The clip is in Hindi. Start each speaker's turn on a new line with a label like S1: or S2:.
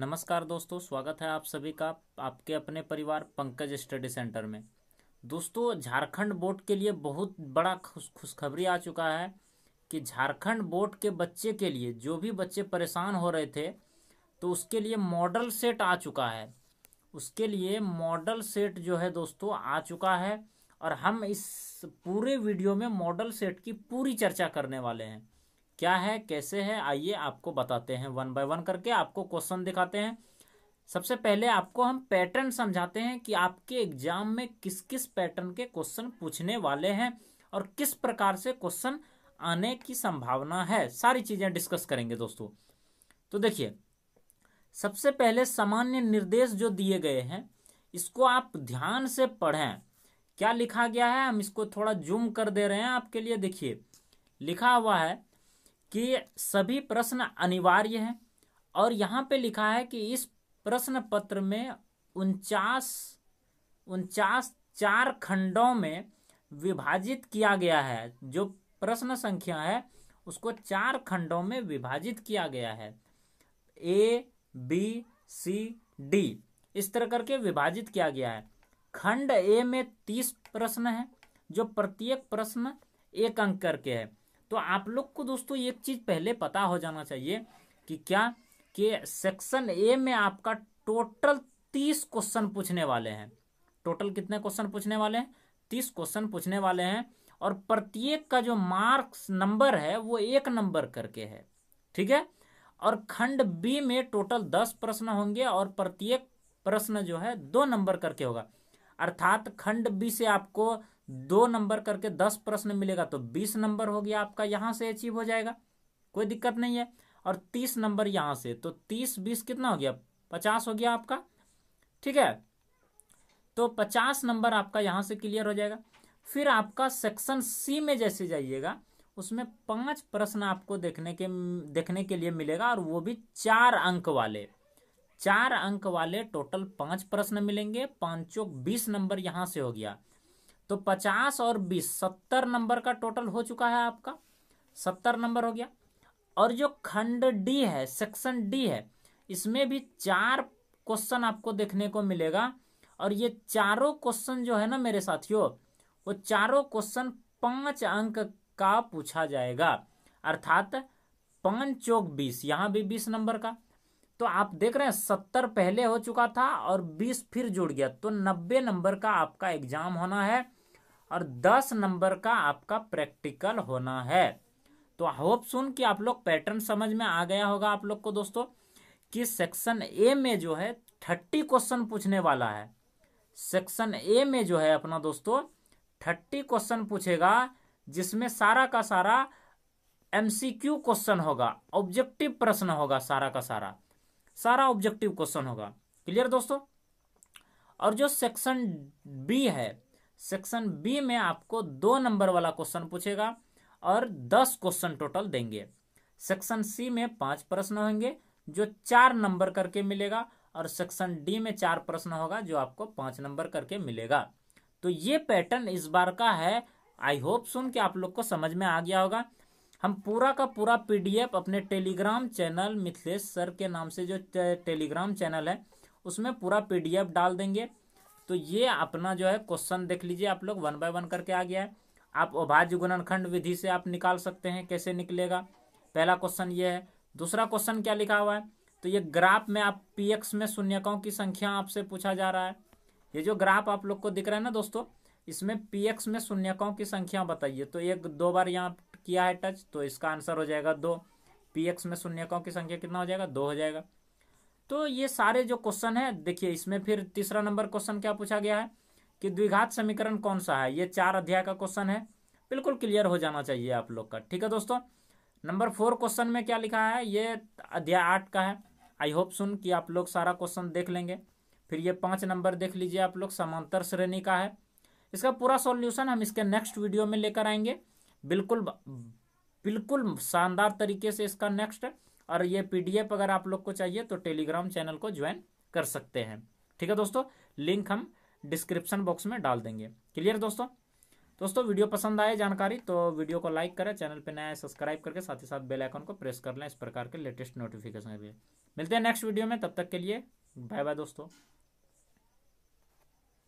S1: नमस्कार दोस्तों स्वागत है आप सभी का आपके अपने परिवार पंकज स्टडी सेंटर में दोस्तों झारखंड बोर्ड के लिए बहुत बड़ा खुश खुशखबरी आ चुका है कि झारखंड बोर्ड के बच्चे के लिए जो भी बच्चे परेशान हो रहे थे तो उसके लिए मॉडल सेट आ चुका है उसके लिए मॉडल सेट जो है दोस्तों आ चुका है और हम इस पूरे वीडियो में मॉडल सेट की पूरी चर्चा करने वाले हैं क्या है कैसे है आइए आपको बताते हैं वन बाय वन करके आपको क्वेश्चन दिखाते हैं सबसे पहले आपको हम पैटर्न समझाते हैं कि आपके एग्जाम में किस किस पैटर्न के क्वेश्चन पूछने वाले हैं और किस प्रकार से क्वेश्चन आने की संभावना है सारी चीज़ें डिस्कस करेंगे दोस्तों तो देखिए सबसे पहले सामान्य निर्देश जो दिए गए हैं इसको आप ध्यान से पढ़ें क्या लिखा गया है हम इसको थोड़ा जूम कर दे रहे हैं आपके लिए देखिए लिखा हुआ है कि सभी प्रश्न अनिवार्य हैं और यहाँ पे लिखा है कि इस प्रश्न पत्र में उनचास उनचास चार खंडों में विभाजित किया गया है जो प्रश्न संख्या है उसको चार खंडों में विभाजित किया गया है ए बी सी डी इस तरह करके विभाजित किया गया है खंड ए में तीस प्रश्न है जो प्रत्येक प्रश्न एक अंक करके है तो आप लोग को दोस्तों एक चीज़ पहले पता हो जाना चाहिए कि क्या कि सेक्शन ए में आपका टोटल तीस क्वेश्चन पूछने वाले हैं टोटल कितने क्वेश्चन पूछने वाले हैं तीस क्वेश्चन पूछने वाले हैं और प्रत्येक का जो मार्क्स नंबर है वो एक नंबर करके है ठीक है और खंड बी में टोटल दस प्रश्न होंगे और प्रत्येक प्रश्न जो है दो नंबर करके होगा अर्थात खंड बी से आपको दो नंबर करके दस प्रश्न मिलेगा तो बीस नंबर हो गया आपका यहां से अचीव हो जाएगा कोई दिक्कत नहीं है और तीस नंबर यहां से तो तीस बीस कितना हो गया पचास हो गया आपका ठीक है तो पचास नंबर आपका यहां से क्लियर हो जाएगा फिर आपका सेक्शन सी में जैसे जाइएगा उसमें पांच प्रश्न आपको देखने के देखने के लिए मिलेगा और वो भी चार अंक वाले चार अंक वाले टोटल पांच प्रश्न मिलेंगे पांचों बीस नंबर यहां से हो गया तो पचास और बीस सत्तर नंबर का टोटल हो चुका है आपका सत्तर नंबर हो गया और जो खंड डी है सेक्शन डी है इसमें भी चार क्वेश्चन आपको देखने को मिलेगा और ये चारों क्वेश्चन जो है ना मेरे साथियों वो चारों क्वेश्चन पांच अंक का पूछा जाएगा अर्थात पांच चौक बीस यहां भी बीस नंबर का तो आप देख रहे हैं सत्तर पहले हो चुका था और बीस फिर जुड़ गया तो नब्बे नंबर का आपका एग्जाम होना है और दस नंबर का आपका प्रैक्टिकल होना है तो होप सुन कि आप लोग पैटर्न समझ में आ गया होगा आप लोग को दोस्तों कि सेक्शन ए में जो है थर्टी क्वेश्चन पूछने वाला है सेक्शन ए में जो है अपना दोस्तों थर्टी क्वेश्चन पूछेगा जिसमें सारा का सारा एमसीक्यू क्वेश्चन होगा ऑब्जेक्टिव प्रश्न होगा सारा का सारा सारा ऑब्जेक्टिव क्वेश्चन होगा क्लियर दोस्तों और जो सेक्शन बी है सेक्शन बी में आपको दो नंबर वाला क्वेश्चन पूछेगा और दस क्वेश्चन टोटल देंगे सेक्शन सी में पांच प्रश्न होंगे जो चार नंबर करके मिलेगा और सेक्शन डी में चार प्रश्न होगा जो आपको पांच नंबर करके मिलेगा तो ये पैटर्न इस बार का है आई होप सुन के आप लोग को समझ में आ गया होगा हम पूरा का पूरा पीडीएफ अपने टेलीग्राम चैनल मिथिलेश सर के नाम से जो टेलीग्राम चैनल है उसमें पूरा पीडीएफ डाल देंगे तो ये अपना जो है क्वेश्चन देख लीजिए आप लोग वन बाय वन करके आ गया है आप अभाज्य गुणनखंड विधि से आप निकाल सकते हैं कैसे निकलेगा पहला क्वेश्चन ये है दूसरा क्वेश्चन क्या लिखा हुआ है तो ये ग्राफ में आप पी एक्स में शून्यकों की संख्या आपसे पूछा जा रहा है ये जो ग्राफ आप लोग को दिख रहा है ना दोस्तों इसमें पी एक्स में शून्यकों की संख्या बताइए तो एक दो बार यहाँ किया है टच तो इसका आंसर हो जाएगा दो पी एक्स में शून्यकों की संख्या कितना हो जाएगा दो हो जाएगा तो ये सारे जो क्वेश्चन है देखिए इसमें फिर तीसरा नंबर क्वेश्चन क्या पूछा गया है कि द्विघात समीकरण कौन सा है ये चार अध्याय का क्वेश्चन है बिल्कुल क्लियर हो जाना चाहिए आप लोग का ठीक है दोस्तों नंबर फोर क्वेश्चन में क्या लिखा है ये अध्याय आठ का है आई होप सुन कि आप लोग सारा क्वेश्चन देख लेंगे फिर ये पांच नंबर देख लीजिए आप लोग समांतर श्रेणी का है इसका पूरा सॉल्यूशन हम इसके नेक्स्ट वीडियो में लेकर आएंगे बिल्कुल बिल्कुल शानदार तरीके से इसका नेक्स्ट और ये पीडीएफ अगर आप लोग को चाहिए तो टेलीग्राम चैनल को ज्वाइन कर सकते हैं ठीक है दोस्तों लिंक हम डिस्क्रिप्शन बॉक्स में डाल देंगे क्लियर दोस्तों दोस्तों वीडियो पसंद आए जानकारी तो वीडियो को लाइक करें चैनल पर नया सब्सक्राइब करके साथ ही साथ बेल आइकन को प्रेस कर लें इस प्रकार के लेटेस्ट नोटिफिकेशन के लिए मिलते हैं नेक्स्ट वीडियो में तब तक के लिए बाय बाय दोस्तों